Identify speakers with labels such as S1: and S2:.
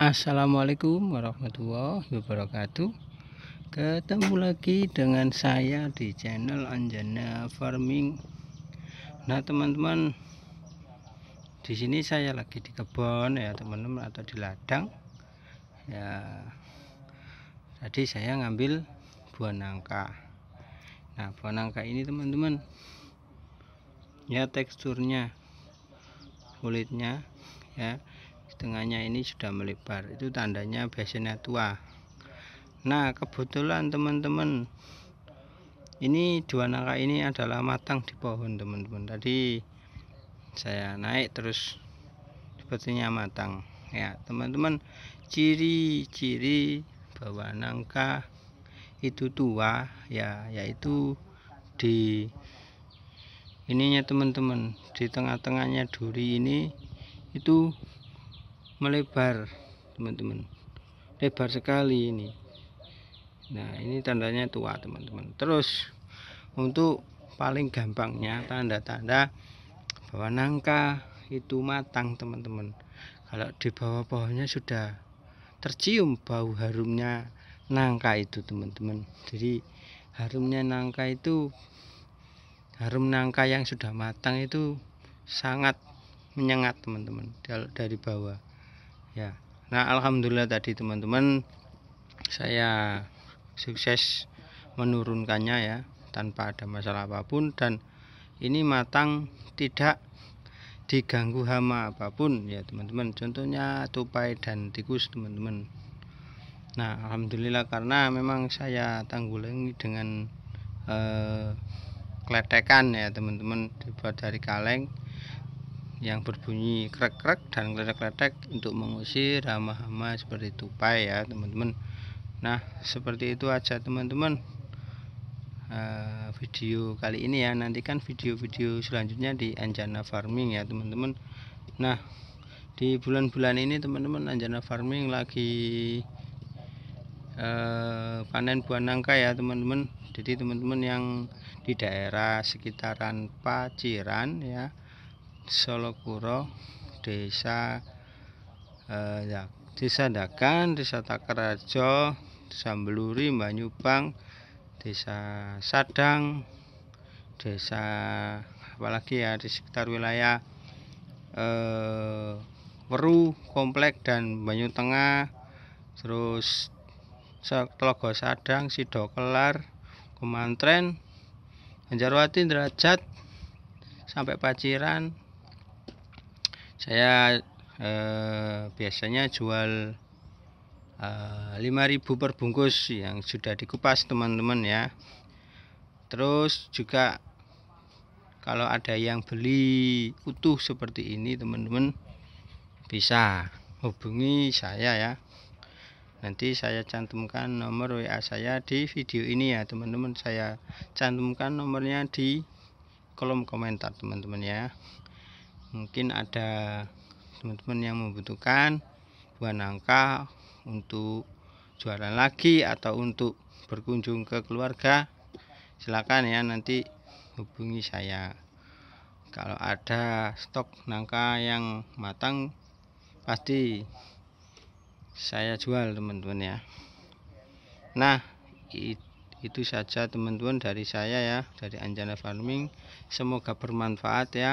S1: Assalamualaikum warahmatullahi wabarakatuh Ketemu lagi dengan saya di channel Anjana Farming Nah teman-teman di sini saya lagi di kebun ya teman-teman atau di ladang ya tadi saya ngambil buah nangka nah buah nangka ini teman-teman ya teksturnya kulitnya ya setengahnya ini sudah melebar itu tandanya biasanya tua nah kebetulan teman-teman ini dua nangka ini adalah matang di pohon teman-teman tadi saya naik terus sepertinya matang ya teman-teman ciri-ciri bahwa nangka itu tua ya yaitu di ininya teman-teman di tengah-tengahnya duri ini itu melebar teman-teman lebar sekali ini nah ini tandanya tua teman-teman terus untuk paling gampangnya tanda-tanda bahwa nangka itu matang teman-teman kalau di bawah pohonnya sudah tercium bau harumnya nangka itu teman-teman jadi harumnya nangka itu harum nangka yang sudah matang itu sangat menyengat teman-teman dari bawah ya nah alhamdulillah tadi teman-teman saya sukses menurunkannya ya tanpa ada masalah apapun dan ini matang tidak diganggu hama apapun ya teman-teman contohnya tupai dan tikus teman-teman nah alhamdulillah karena memang saya tanggulangi dengan eh, kletekan ya teman-teman dibuat dari kaleng yang berbunyi krek-krek dan kletek-kletek untuk mengusir hama-hama seperti tupai ya teman-teman nah seperti itu aja teman-teman uh, video kali ini ya nantikan video-video selanjutnya di Anjana Farming ya teman-teman nah di bulan-bulan ini teman-teman Anjana Farming lagi uh, panen buah nangka ya teman-teman jadi teman-teman yang di daerah sekitaran Paciran ya Solokuro desa eh, ya, desa Dakan desa Takarajo desa Beluri Banyupang desa Sadang desa apalagi ya di sekitar wilayah eh, Weru Komplek dan Banyu Tengah terus Telogo Sadang Sidokelar Kemantren Anjarwati, Derajat sampai Paciran saya eh, biasanya jual eh, 5000 per bungkus yang sudah dikupas teman-teman ya terus juga kalau ada yang beli utuh seperti ini teman-teman bisa hubungi saya ya nanti saya cantumkan nomor WA saya di video ini ya teman-teman saya cantumkan nomornya di kolom komentar teman-teman ya mungkin ada teman-teman yang membutuhkan buah nangka untuk jualan lagi atau untuk berkunjung ke keluarga silakan ya nanti hubungi saya kalau ada stok nangka yang matang pasti saya jual teman-teman ya nah itu saja teman-teman dari saya ya dari Anjana Farming semoga bermanfaat ya